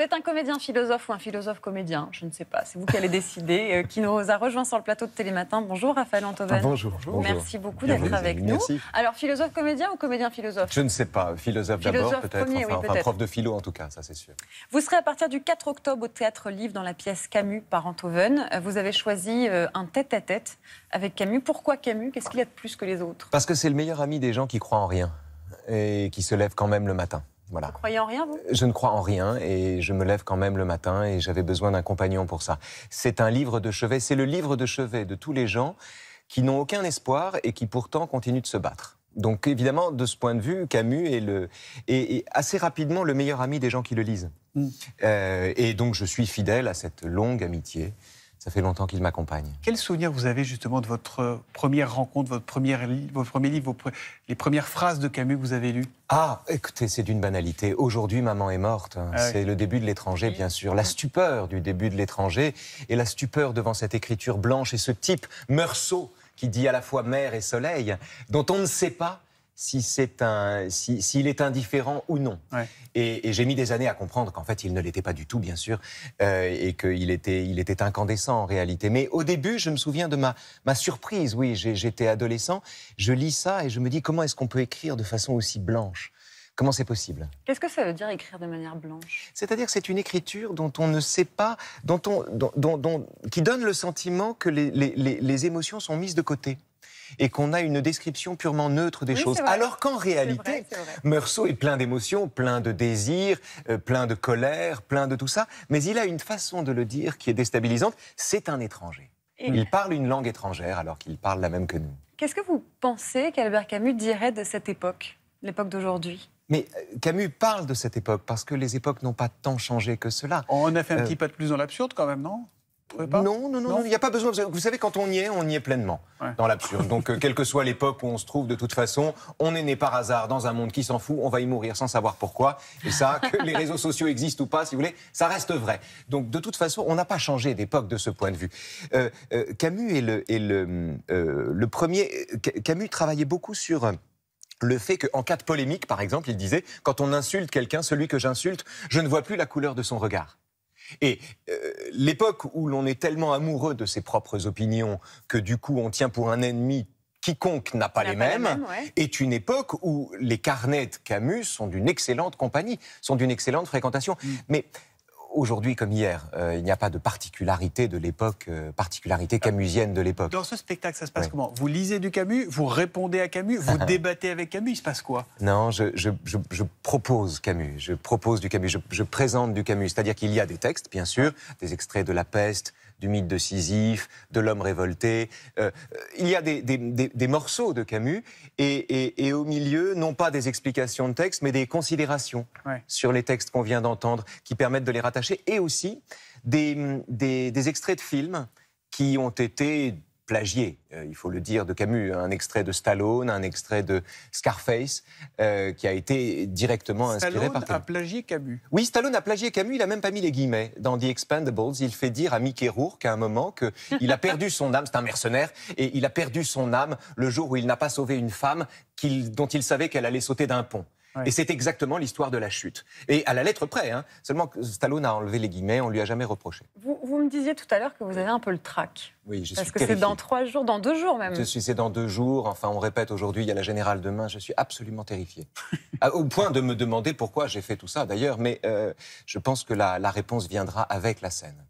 C'est un comédien philosophe ou un philosophe comédien, je ne sais pas. C'est vous qui allez décider, euh, qui nous a rejoint sur le plateau de Télématin. Bonjour Raphaël Antoven. Bonjour. Merci beaucoup d'être avec nous. Alors, philosophe comédien ou comédien philosophe Je ne sais pas. Philosophe, d'abord, peut-être. Enfin, prof de philo en tout cas, ça c'est sûr. Vous serez à partir du 4 octobre au Théâtre Livre dans la pièce Camus par Antoven. Euh, vous avez choisi euh, un tête-à-tête avec Camus. Pourquoi Camus Qu'est-ce qu'il a de plus que les autres Parce que c'est le meilleur ami des gens qui croient en rien et qui se lèvent quand même le matin. Vous ne croyez en rien, Je ne crois en rien et je me lève quand même le matin et j'avais besoin d'un compagnon pour ça. C'est un livre de chevet, c'est le livre de chevet de tous les gens qui n'ont aucun espoir et qui pourtant continuent de se battre. Donc évidemment, de ce point de vue, Camus est, assez rapidement le meilleur ami des gens qui le lisent. Mm. Euh, et donc je suis fidèle à cette longue amitié ça fait longtemps qu'il m'accompagne. Quel souvenir vous avez justement de votre euh, première rencontre, votre, première, premier livre, vos les premières phrases de Camus que vous avez lues Ah, écoutez, c'est d'une banalité. Aujourd'hui, maman est morte. Ah c'est le début de l'étranger, bien sûr. La stupeur du début de l'étranger et la stupeur devant cette écriture blanche et ce type meursault qui dit à la fois mer et soleil, dont on ne sait pas c'est s'il est indifférent ou non. Et, j'ai mis des années à comprendre qu'en fait, il ne l'était pas du tout, bien sûr, euh, et qu'il était, il était incandescent en réalité. Mais au début, je me souviens de ma, ma surprise. Oui, j'étais adolescent, je lis ça et je me dis comment est-ce qu'on peut écrire de façon aussi blanche Comment c'est possible Qu'est-ce que ça veut dire écrire de manière blanche C'est-à-dire que c'est une écriture dont on ne sait pas, dont qui donne le sentiment que les émotions sont mises de côté et qu'on a une description purement neutre des choses. Alors qu'en réalité, Meursault est plein d'émotions, plein de désirs, euh, plein de colère, plein de tout ça, mais il a une façon de le dire qui est déstabilisante. C'est un étranger. Il parle une langue étrangère alors qu'il parle la même que nous. Qu'est-ce que vous pensez qu'Albert Camus dirait de cette époque, l'époque d'aujourd'hui mais euh, Camus parle de cette époque parce que les époques n'ont pas tant changé que cela. On a fait un euh, petit pas de plus dans l'absurde quand même, non non, non, non, il n'y a pas besoin. Vous savez, quand on y est, on y est pleinement, dans l'absurde. Donc, euh, quelle que soit l'époque où on se trouve, de toute façon, on est né par hasard dans un monde qui s'en fout, on va y mourir sans savoir pourquoi. Et ça, que les réseaux sociaux existent ou pas, si vous voulez, ça reste vrai. Donc, de toute façon, on n'a pas changé d'époque de ce point de vue. Euh, euh, Camus est le, le, le premier. Camus travaillait beaucoup sur le fait qu'en cas de polémique, par exemple, il disait, quand on insulte quelqu'un, celui que j'insulte, je ne vois plus la couleur de son regard. Et l'époque où l'on est tellement amoureux de ses propres opinions que du coup on tient pour un ennemi quiconque n'a pas, les, mêmes, est une époque où les carnets de Camus sont d'une excellente compagnie, sont d'une excellente fréquentation. Mm. Mais aujourd'hui comme hier, euh, il n'y a pas de particularité de l'époque, euh, particularité ah. camusienne de l'époque. Dans ce spectacle, ça se passe comment Vous lisez du Camus, vous répondez à Camus, vous débattez avec Camus, il se passe quoi Non, je, propose Camus, je propose du Camus, je, présente du Camus. C'est-à-dire qu'il y a des textes, bien sûr, des extraits de La Peste, du mythe de Sisyphe, de l'homme révolté. Euh, il y a des, morceaux de Camus et, au milieu, non pas des explications de textes, mais des considérations sur les textes qu'on vient d'entendre qui permettent de les rattacher et aussi des, extraits de films qui ont été plagiés, euh, il faut le dire, de Camus, hein. un extrait de Stallone, un extrait de Scarface, euh, qui a été directement inspiré par Camus. Stallone a plagié Camus. Oui, Stallone a plagié Camus, il n'a même pas mis les guillemets. Dans The Expendables, il fait dire à Mickey Rourke à un moment qu'il a perdu son âme, c'est un mercenaire, et il a perdu son âme le jour où il n'a pas sauvé une femme dont il savait qu'elle allait sauter d'un pont. Et c'est exactement l'histoire de la chute. Et à la lettre près, hein. seulement Stallone a enlevé les guillemets, on lui a jamais reproché. Vous, me disiez tout à l'heure que vous avez un peu le trac. Oui, je Parce que c'est dans trois jours, dans deux jours même. Je suis, c'est dans deux jours. Enfin, on répète aujourd'hui, il y a la générale demain. Je suis absolument terrifié. Ah, au point de me demander pourquoi j'ai fait tout ça d'ailleurs. Mais euh, je pense que la réponse viendra avec la scène.